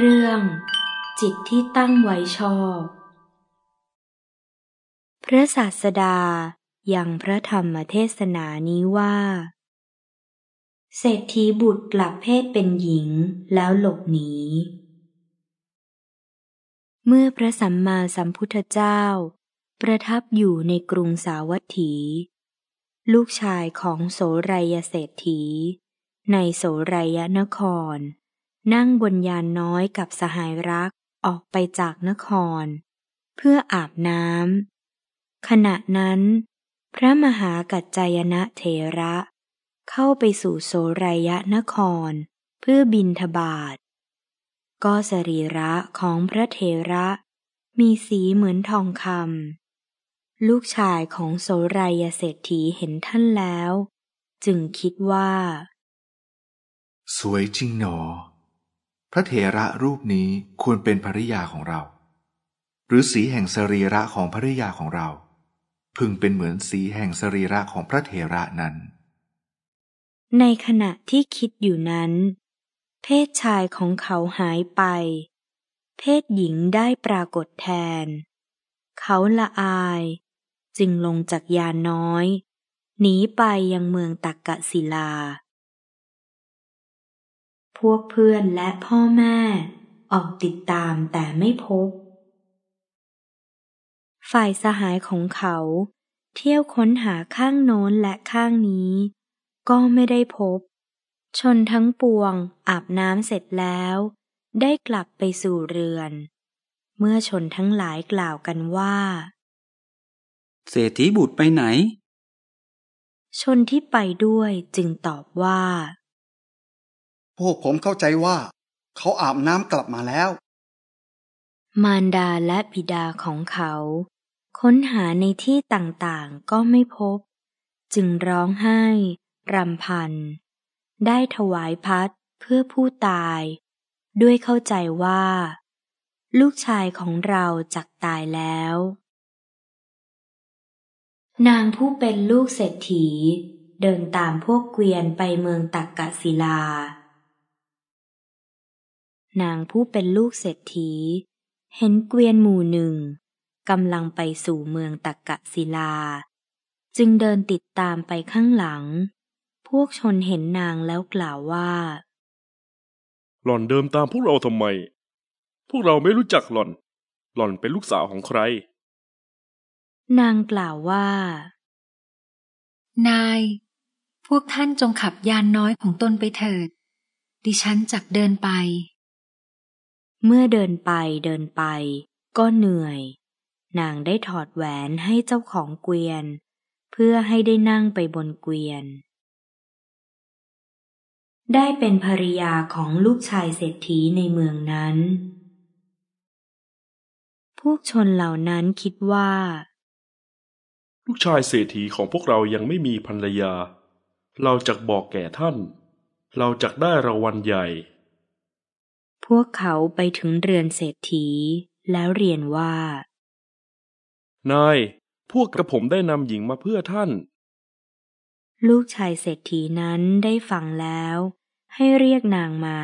เรื่องจิตที่ตั้งไว้ชอบ พระศาสดาอย่างพระธรรมเทศนานี้ว่า เศรษฐีบุตรกลับเพศเป็นหญิงแล้วหลบหนี เมื่อพระสัมมาสัมพุทธเจ้า ประทับอยู่ในกรุงสาวัตถี ลูกชายของโสรายเศรษฐี ในโสรายนครนั่งบนยานน้อยกับสหายรักออกไปจากนคร เพื่ออาบน้ำขณะนั้น พระมหากัจจายนะเทระ เข้าไปสู่โซรายะนครเพื่อบินทบาท ก็สรีระของพระเทระมีสีเหมือนทองคำลูกชายของโซรายเศรษฐีเห็นท่านแล้ว จึงคิดว่า สวยจริงหนอพระเถระรูปนี้ควรเป็นภริยาของเรา หรือสีแห่งสรีระของภริยาของเรา พึงเป็นเหมือนสีแห่งสรีระของพระเถระนั้น ในขณะที่คิดอยู่นั้น เพศชายของเขาหายไป เพศหญิงได้ปรากฏแทน เขาละอายจึงลงจากยานน้อย หนีไปยังเมืองตักกะศิลาวกเพื่อนและพ่อแม่ออกติดตามแต่ไม่พบ ฝ่ายสหายของเขา เที่ยวค้นหาข้างโน้นและข้างนี้ ก็ไม่ได้พบ ชนทั้งปวงอาบน้ำเสร็จแล้ว ได้กลับไปสู่เรือน เมื่อชนทั้งหลายกล่าวกันว่า เศรษฐีบุตรไปไหน ชนที่ไปด้วยจึงตอบว่าพวกผมเข้าใจว่า เขาอาบน้ำกลับมาแล้ว มารดาและบิดาของเขา ค้นหาในที่ต่างๆก็ไม่พบ จึงร้องไห้ รำพัน ได้ถวายพัดเพื่อผู้ตาย ด้วยเข้าใจว่า ลูกชายของเราจักตายแล้ว นางผู้เป็นลูกเศรษฐี เดินตามพวกเกวียนไปเมืองตักกะศิลานางผู้เป็นลูกเศรษฐี เห็นเกวียนหมู่หนึ่งกำลังไปสู่เมืองตักกะศิลา จึงเดินติดตามไปข้างหลัง พวกชนเห็นนางแล้วกล่าวว่า หล่อนเดิมตามพวกเราทำไม พวกเราไม่รู้จักหล่อน หล่อนเป็นลูกสาวของใคร นางกล่าวว่า นาย พวกท่านจงขับยานน้อยของตนไปเถิด ดิฉันจักเดินไปเมื่อเดินไปเดินไปก็เหนื่อย นางได้ถอดแหวนให้เจ้าของเกวียน เพื่อให้ได้นั่งไปบนเกวียน ได้เป็นภริยาของลูกชายเศรษฐีในเมืองนั้น พวกชนเหล่านั้นคิดว่า ลูกชายเศรษฐีของพวกเรายังไม่มีภรรยา เราจะบอกแก่ท่าน เราจะได้รางวัลใหญ่พวกเขาไปถึงเรือนเศรษฐี แล้วเรียนว่า นายพวกกระผมได้นำหญิงมาเพื่อท่าน ลูกชายเศรษฐีนั้นได้ฟังแล้ว ให้เรียกนางมา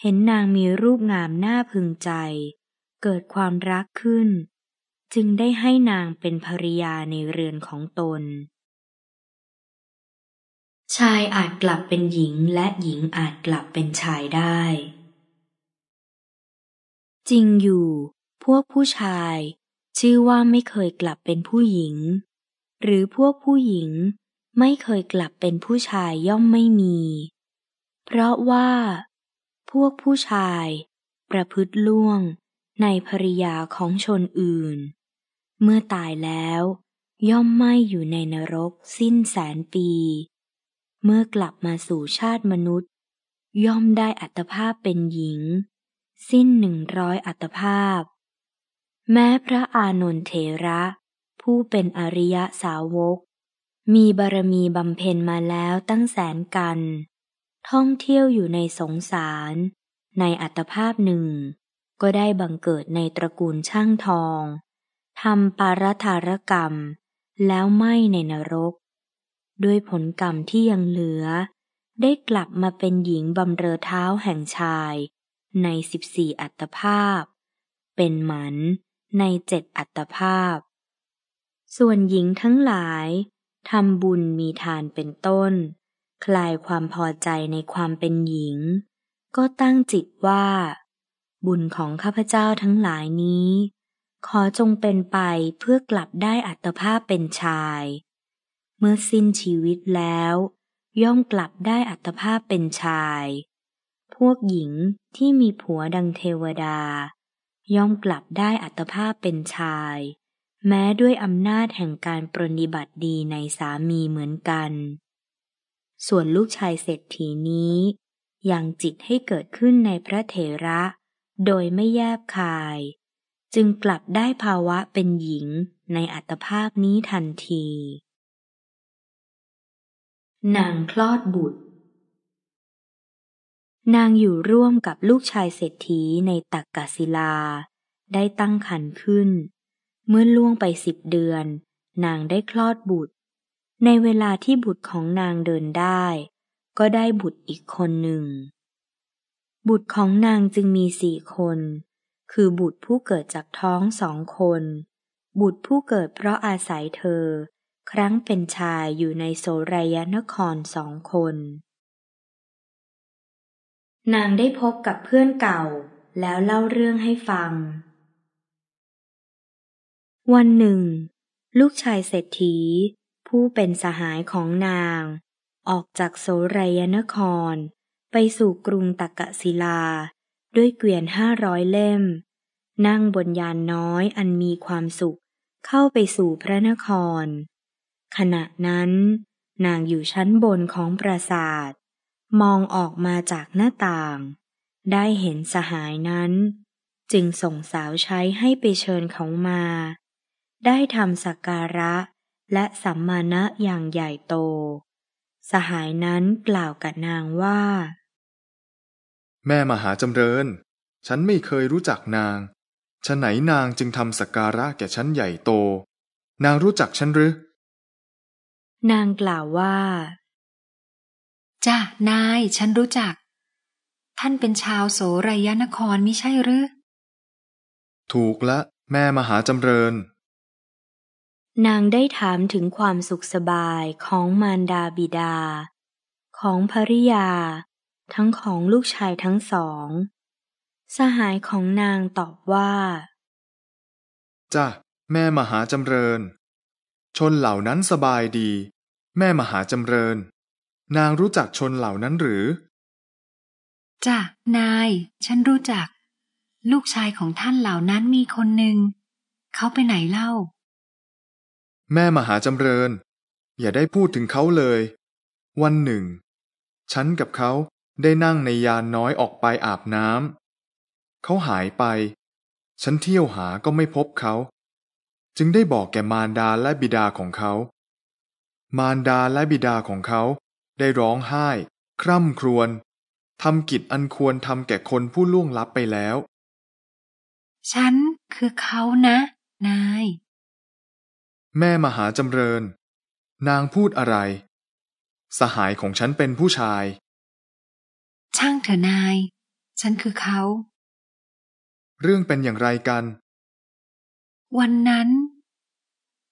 เห็นนางมีรูปงามน่าพึงใจ เกิดความรักขึ้น จึงได้ให้นางเป็นภริยาในเรือนของตน ชายอาจกลับเป็นหญิงและหญิงอาจกลับเป็นชายได้จริงอยู่พวกผู้ชายชื่อว่าไม่เคยกลับเป็นผู้หญิง หรือพวกผู้หญิงไม่เคยกลับเป็นผู้ชายย่อมไม่มี เพราะว่า พวกผู้ชายประพฤติล่วงในภริยาของชนอื่น เมื่อตายแล้ว ย่อมไม่อยู่ในนรกสิ้นแสนปี เมื่อกลับมาสู่ชาติมนุษย์ ย่อมได้อัตภาพเป็นหญิงสิ้นหนึ่งร้อยอัตภาพ แม้พระอานนทเถระ ผู้เป็นอริยสาวก มีบารมีบำเพ็ญมาแล้วตั้งแสนกัน ท่องเที่ยวอยู่ในสงสาร ในอัตภาพหนึ่ง ก็ได้บังเกิดในตระกูลช่างทองทำปารถารกรรม แล้วไม่ในนรก ด้วยผลกรรมที่ยังเหลือ ได้กลับมาเป็นหญิงบำเรอเท้าแห่งชายในสิบสี่อัตภาพเป็นหมันในเจ็ดอัตภาพ ส่วนหญิงทั้งหลายทำบุญมีทานเป็นต้น คลายความพอใจในความเป็นหญิง ก็ตั้งจิตว่า บุญของข้าพเจ้าทั้งหลายนี้ ขอจงเป็นไปเพื่อกลับได้อัตภาพเป็นชาย เมื่อสิ้นชีวิตแล้ว ย่อมกลับได้อัตภาพเป็นชายพวกหญิงที่มีผัวดังเทวดา ย่อมกลับได้อัตภาพเป็นชาย แม้ด้วยอำนาจแห่งการปรนิบัติดีในสามีเหมือนกัน ส่วนลูกชายเศรษฐีนี้ ยังจิตให้เกิดขึ้นในพระเถระโดยไม่แยบคาย จึงกลับได้ภาวะเป็นหญิงในอัตภาพนี้ทันที นางคลอดบุตรนางอยู่ร่วมกับลูกชายเศรษฐีในตักกศิลา ได้ตั้งขันขึ้น เมื่อล่วงไปสิบเดือน นางได้คลอดบุตร ในเวลาที่บุตรของนางเดินได้ ก็ได้บุตรอีกคนหนึ่ง บุตรของนางจึงมีสี่คน คือบุตรผู้เกิดจากท้องสองคน บุตรผู้เกิดเพราะอาศัยเธอ ครั้งเป็นชายอยู่ในโสรยนครสองคนนางได้พบกับเพื่อนเก่าแล้วเล่าเรื่องให้ฟัง วันหนึ่ง ลูกชายเศรษฐี ผู้เป็นสหายของนาง ออกจากโสรยนคร ไปสู่กรุงตักกศิลาด้วยเกวียนห้าร้อยเล่ม นั่งบนยานน้อยอันมีความสุขเข้าไปสู่พระนคร ขณะนั้น นางอยู่ชั้นบนของปราสาทมองออกมาจากหน้าต่างได้เห็นสหายนั้น จึงส่งสาวใช้ให้ไปเชิญเขามา ได้ทำสักการะและสัมมาณะอย่างใหญ่โต สหายนั้นกล่าวกับนางว่า แม่มหาจำเริญ ฉันไม่เคยรู้จักนางฉันไหนนางจึงทำสักการะแก่ฉันใหญ่โต นางรู้จักฉันหรือนางกล่าวว่าจ้านาย ฉันรู้จัก ท่านเป็นชาวโสรยนครมิใช่หรือถูกละแม่มหาจำเริญ นางได้ถามถึงความสุขสบายของมารดาบิดา ของภริยา ทั้งของลูกชายทั้งสอง สหายของนางตอบว่าจ้าแม่มหาจำเริญ ชนเหล่านั้นสบายดี แม่มหาจำเริญนางรู้จักชนเหล่านั้นหรือจ้ะนาย ฉันรู้จัก ลูกชายของท่านเหล่านั้นมีคนหนึ่ง เขาไปไหนเล่า แม่มหาจำเริญ อย่าได้พูดถึงเขาเลย วันหนึ่ง ฉันกับเขาได้นั่งในยานน้อยออกไปอาบน้ำเขาหายไป ฉันเที่ยวหาก็ไม่พบเขา จึงได้บอกแก่มารดาและบิดาของเขา มารดาและบิดาของเขาได้ร้องไห้ คร่ำครวญทำกิจอันควรทำแก่คนผู้ล่วงลับไปแล้ว ฉันคือเขานะ นาย แม่มหาจำเริญนางพูดอะไร สหายของฉันเป็นผู้ชาย ช่างเถอะนายฉันคือเขา เรื่องเป็นอย่างไรกัน วันนั้น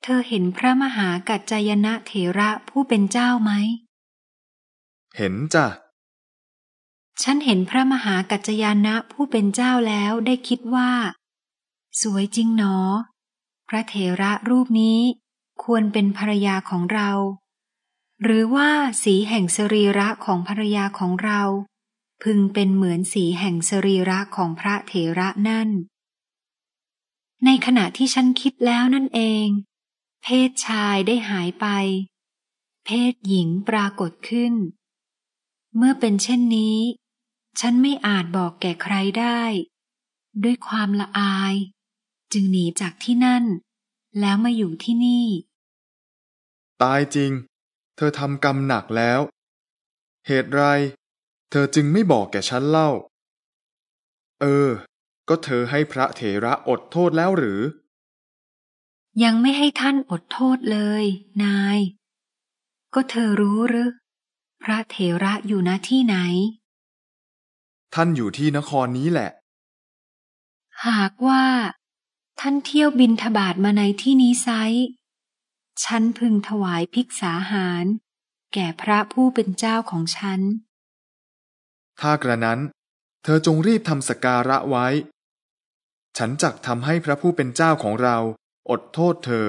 เธอเห็นพระมหากัจจายนะเถระผู้เป็นเจ้าไหมเห็นจ้ะ ฉันเห็นพระมหากัจจยานะผู้เป็นเจ้าแล้วได้คิดว่า สวยจริงหนอ พระเถระรูปนี้ควรเป็นภรรยาของเรา หรือว่าสีแห่งสรีระของภรรยาของเรา พึงเป็นเหมือนสีแห่งสรีระของพระเถระนั่น ในขณะที่ฉันคิดแล้วนั่นเอง เพศชายได้หายไป เพศหญิงปรากฏขึ้นเมื่อเป็นเช่นนี้ ฉันไม่อาจบอกแก่ใครได้ ด้วยความละอาย จึงหนีจากที่นั่น แล้วมาอยู่ที่นี่ ตายจริง เธอทำกรรมหนักแล้ว เหตุไรเธอจึงไม่บอกแก่ฉันเล่า เออ ก็เธอให้พระเถระอดโทษแล้วหรือ ยังไม่ให้ท่านอดโทษเลย นาย ก็เธอรู้หรือพระเถระอยู่ณที่ไหน ท่านอยู่ที่นครนี้แหละ หากว่าท่านเที่ยวบินทบาทมาในที่นี้ไซฉันพึงถวายภิกษาหาร แก่พระผู้เป็นเจ้าของฉัน ถ้ากระนั้นเธอจงรีบทำสการะไว้ ฉันจักทำให้พระผู้เป็นเจ้าของเราอดโทษเธอ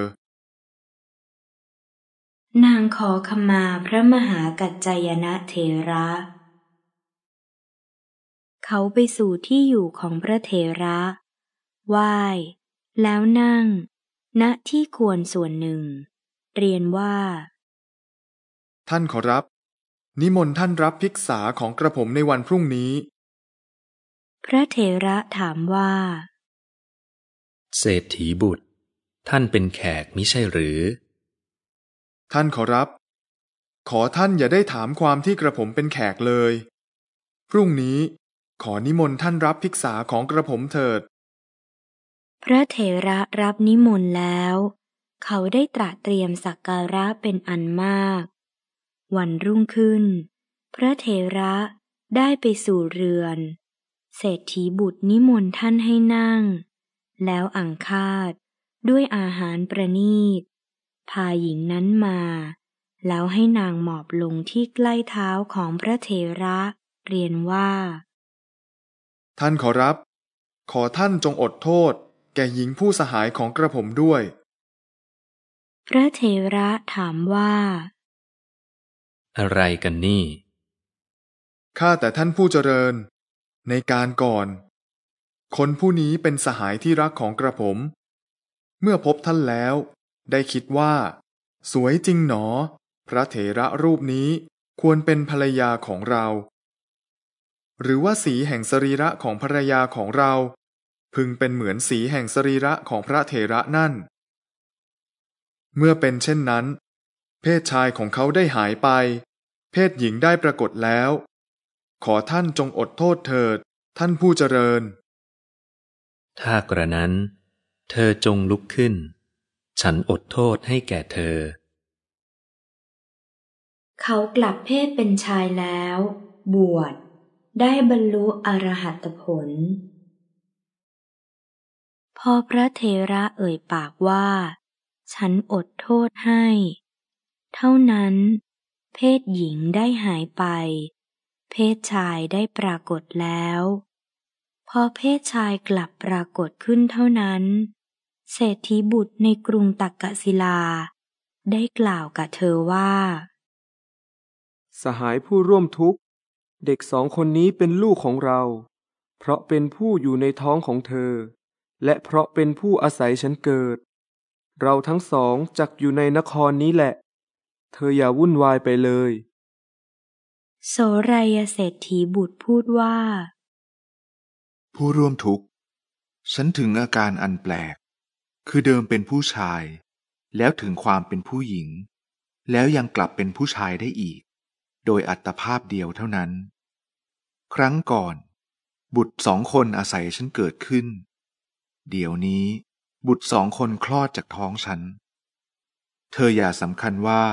นางขอขมาพระมหากัจจยนะเทระ เขาไปสู่ที่อยู่ของพระเทระ ไหว้แล้วนั่ง ณที่ควรส่วนหนึ่ง เรียนว่า ท่านขอรับ นิมนต์ท่านรับภิกษาของกระผมในวันพรุ่งนี้ พระเทระถามว่า เศรษฐีบุตร ท่านเป็นแขกมิใช่หรือท่านขอรับ ขอท่านอย่าได้ถามความที่กระผมเป็นแขกเลย พรุ่งนี้ขอนิมนต์ท่านรับภิกษาของกระผมเถิด พระเถระรับนิมนต์แล้ว เขาได้ตระเตรียมสักการะเป็นอันมาก วันรุ่งขึ้น พระเถระได้ไปสู่เรือน เศรษฐีบุตรนิมนต์ท่านให้นั่ง แล้วอังคาดด้วยอาหารประนีตพาหญิงนั้นมา แล้วให้นางหมอบลงที่ใกล้เท้าของพระเทระ เรียนว่า ท่านขอรับ ขอท่านจงอดโทษแก่หญิงผู้สหายของกระผมด้วย พระเทระถามว่า อะไรกันนี่ ข้าแต่ท่านผู้เจริญ ในการก่อน คนผู้นี้เป็นสหายที่รักของกระผม เมื่อพบท่านแล้วได้คิดว่า สวยจริงหนอ พระเถระรูปนี้ควรเป็นภรรยาของเรา หรือว่าสีแห่งสรีระของภรรยาของเรา พึงเป็นเหมือนสีแห่งสรีระของพระเถระนั่น เมื่อเป็นเช่นนั้น เพศชายของเขาได้หายไป เพศหญิงได้ปรากฏแล้ว ขอท่านจงอดโทษเถิดท่านผู้เจริญ ถ้ากระนั้น เธอจงลุกขึ้นฉันอดโทษให้แก่เธอ เขากลับเพศเป็นชายแล้ว บวชได้บรรลุอรหัตผล พอพระเทระเอ่ยปากว่า ฉันอดโทษให้ เท่านั้น เพศหญิงได้หายไป เพศชายได้ปรากฏแล้ว พอเพศชายกลับปรากฏขึ้นเท่านั้นเศรษฐีบุตรในกรุงตักกศิลา ได้กล่าวกับเธอว่า สหายผู้ร่วมทุกข์เด็กสองคนนี้เป็นลูกของเรา เพราะเป็นผู้อยู่ในท้องของเธอ และเพราะเป็นผู้อาศัยฉันเกิด เราทั้งสองจักอยู่ในนครนี้แหละ เธออย่าวุ่นวายไปเลย โสรายเศรษฐีบุตรพูดว่า ผู้ร่วมทุกข์ฉันถึงอาการอันแปลกคือเดิมเป็นผู้ชายแล้วถึงความเป็นผู้หญิง แล้วยังกลับเป็นผู้ชายได้อีกโดยอัตภาพเดียวเท่านั้น ครั้งก่อน บุตรสองคนอาศัยฉันเกิดขึ้น เดี๋ยวนี้บุตรสองคนคลอดจากท้องฉัน เธออย่าสำคัญว่า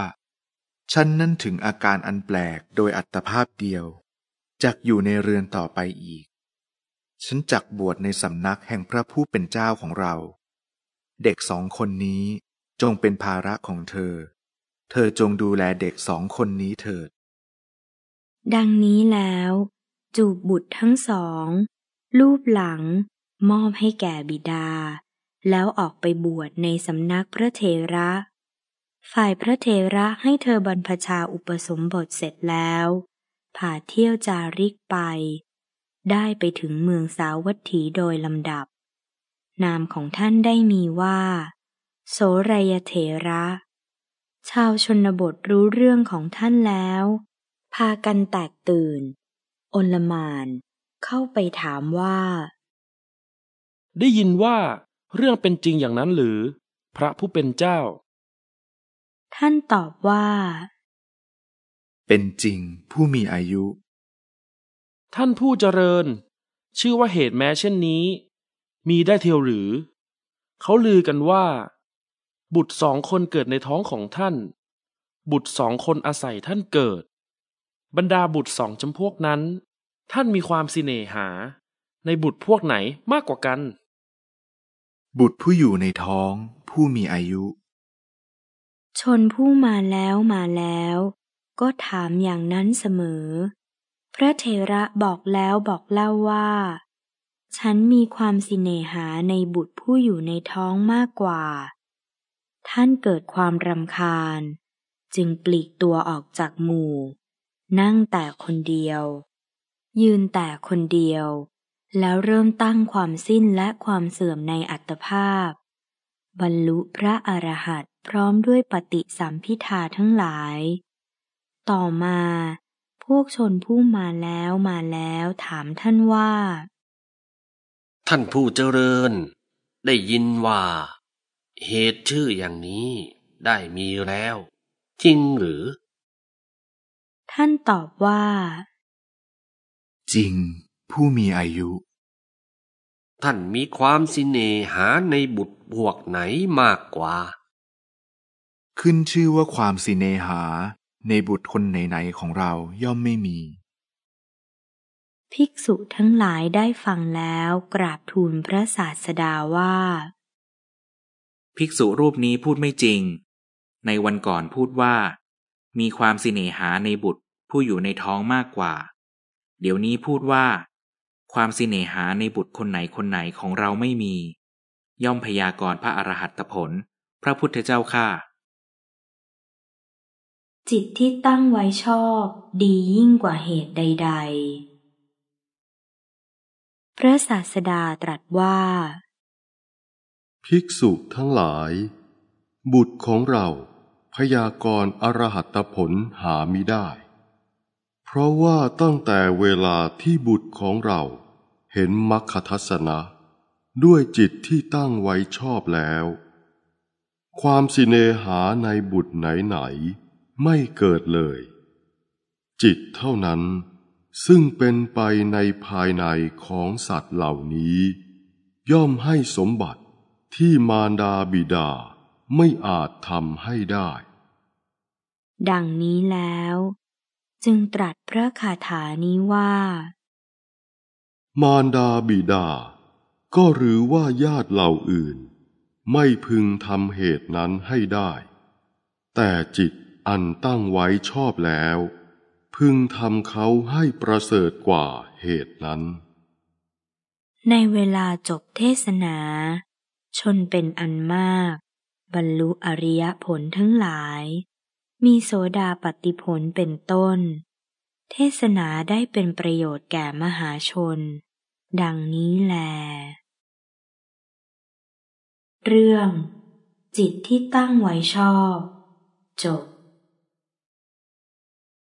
ฉันนั้นถึงอาการอันแปลกโดยอัตภาพเดียวจักอยู่ในเรือนต่อไปอีก ฉันจักบวชในสำนักแห่งพระผู้เป็นเจ้าของเราเด็กสองคนนี้จงเป็นภาระของเธอ เธอจงดูแลเด็กสองคนนี้เถิด ดังนี้แล้วจูบบุตรทั้งสองรูปหลังมอบให้แก่บิดา แล้วออกไปบวชในสำนักพระเทระ ฝ่ายพระเทระให้เธอบรรพชาอุปสมบทเสร็จแล้วผ่าเที่ยวจาริกไป ได้ไปถึงเมืองสาวัตถีโดยลำดับนามของท่านได้มีว่าโสรยเถระ ชาวชนบทรู้เรื่องของท่านแล้ว พากันแตกตื่นอลมานเข้าไปถามว่า ได้ยินว่า เรื่องเป็นจริงอย่างนั้นหรือ พระผู้เป็นเจ้า ท่านตอบว่า เป็นจริงผู้มีอายุ ท่านผู้เจริญ ชื่อว่าเหตุแม้เช่นนี้มีได้เทียวหรือ เขาลือกันว่า บุตรสองคนเกิดในท้องของท่าน บุตรสองคนอาศัยท่านเกิด บรรดาบุตรสองจำพวกนั้น ท่านมีความสิเนหา ในบุตรพวกไหนมากกว่ากัน บุตรผู้อยู่ในท้องผู้มีอายุ ชนผู้มาแล้วมาแล้ว ก็ถามอย่างนั้นเสมอ พระเทระบอกแล้วบอกเล่าว่าฉันมีความสิเนหาในบุตรผู้อยู่ในท้องมากกว่า ท่านเกิดความรำคาญ จึงปลีกตัวออกจากหมู่ นั่งแต่คนเดียว ยืนแต่คนเดียว แล้วเริ่มตั้งความสิ้นและความเสื่อมในอัตภาพ บรรลุพระอรหันต์พร้อมด้วยปฏิสัมพิทาทั้งหลาย ต่อมาพวกชนผู้มาแล้วมาแล้วถามท่านว่าท่านผู้เจริญได้ยินว่า เหตุชื่ออย่างนี้ได้มีแล้ว จริงหรือ ท่านตอบว่า จริงผู้มีอายุ ท่านมีความสิเนหาในบุตรพวกไหนมากกว่า ขึ้นชื่อว่าความสิเนหาในบุตรคนไหนๆของเราย่อมไม่มีภิกษุทั้งหลายได้ฟังแล้วกราบทูลพระศาสดาว่า ภิกษุรูปนี้พูดไม่จริง ในวันก่อนพูดว่า มีความสิเนหาในบุตรผู้อยู่ในท้องมากกว่า เดี๋ยวนี้พูดว่า ความสิเนหาในบุตรคนไหนคนไหนของเราไม่มี ย่อมพยากรณ์พระอรหัตผล พระพุทธเจ้าข้าจิตที่ตั้งไว้ชอบดียิ่งกว่าเหตุใดๆพระศาสดาตรัสว่า ภิกษุทั้งหลาย บุตรของเรา พยากรณ์อรหัตผลหามิได้ เพราะว่าตั้งแต่เวลาที่บุตรของเราเห็นมรรคทัศนะด้วยจิตที่ตั้งไว้ชอบแล้ว ความสิเนหาในบุตรไหนๆไม่เกิดเลย จิตเท่านั้นซึ่งเป็นไปในภายในของสัตว์เหล่านี้ ย่อมให้สมบัติที่มารดาบิดาไม่อาจทำให้ได้ ดังนี้แล้ว จึงตรัสพระคาถานี้ว่า มารดาบิดาก็หรือว่าญาติเหล่าอื่น ไม่พึงทำเหตุนั้นให้ได้ แต่จิตอันตั้งไว้ชอบแล้วพึงทำเขาให้ประเสริฐกว่าเหตุนั้น ในเวลาจบเทศนา ชนเป็นอันมาก บรรลุอริยผลทั้งหลาย มีโสดาปติผลเป็นต้น เทศนาได้เป็นประโยชน์แก่มหาชน ดังนี้แล เรื่อง จิตที่ตั้งไว้ชอบ จบ